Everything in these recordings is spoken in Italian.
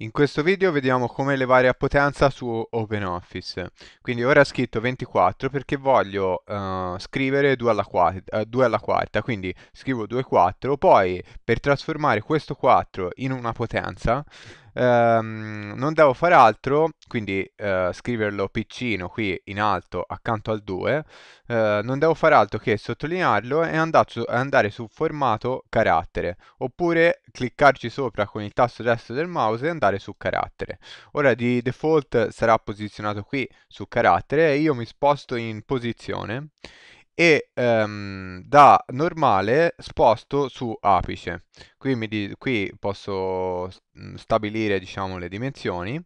In questo video vediamo come elevare a potenza su OpenOffice. Quindi ora ho scritto 24 perché voglio uh, scrivere 2 alla, quarta, uh, eh, 2 alla, quarta, quindi scrivo 2 4, poi per trasformare questo 4 in una potenza ehm, non devo fare altro, quindi eh, scriverlo piccino qui in alto accanto al 2, eh, non devo fare altro che sottolinearlo e andare su formato carattere, oppure cliccarci sopra con il tasto destro del mouse e andare su carattere. Ora di default sarà posizionato qui su carattere e io mi sposto in posizione e ehm, da normale sposto su apice. Qui, mi, qui posso mm, stabilire diciamo, le dimensioni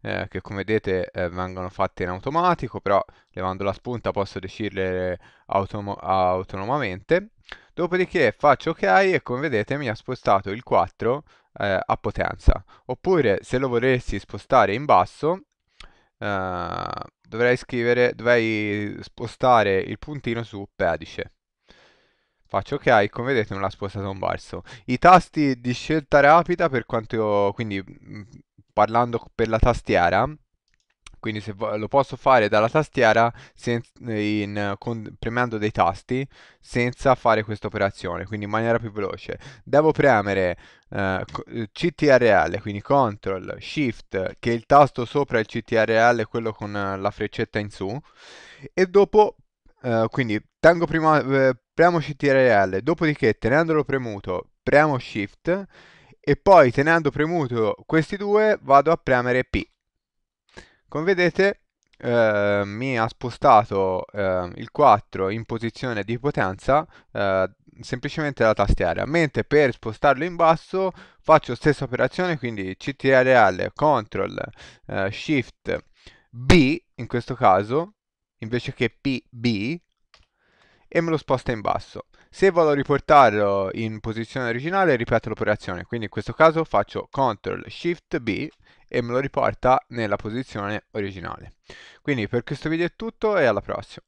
eh, che come vedete eh, vengono fatte in automatico, però levando la spunta posso decidere autonom autonomamente. Dopodiché faccio ok e come vedete mi ha spostato il 4 eh, a potenza. Oppure se lo volessi spostare in basso eh, dovrei scrivere, dovrei spostare il puntino su pedice. Faccio ok, come vedete non l'ha spostato un balzo. I tasti di scelta rapida per quanto, io, quindi mm, parlando per la tastiera, quindi se lo posso fare dalla tastiera in, con- premendo dei tasti senza fare questa operazione, quindi in maniera più veloce. Devo premere eh, CTRL, quindi CTRL, SHIFT, che è il tasto sopra il CTRL, quello con la freccetta in su, e dopo, eh, quindi tengo prima, eh, premo CTRL, dopodiché tenendolo premuto premo SHIFT, e poi tenendo premuto questi due vado a premere P come vedete eh, mi ha spostato eh, il 4 in posizione di potenza eh, semplicemente la tastiera, mentre per spostarlo in basso faccio stessa operazione, quindi CTRL, CTRL, eh, SHIFT, B in questo caso, invece che PB, e me lo sposta in basso. Se voglio riportarlo in posizione originale ripeto l'operazione, quindi in questo caso faccio CTRL SHIFT B e me lo riporta nella posizione originale. Quindi per questo video è tutto e alla prossima.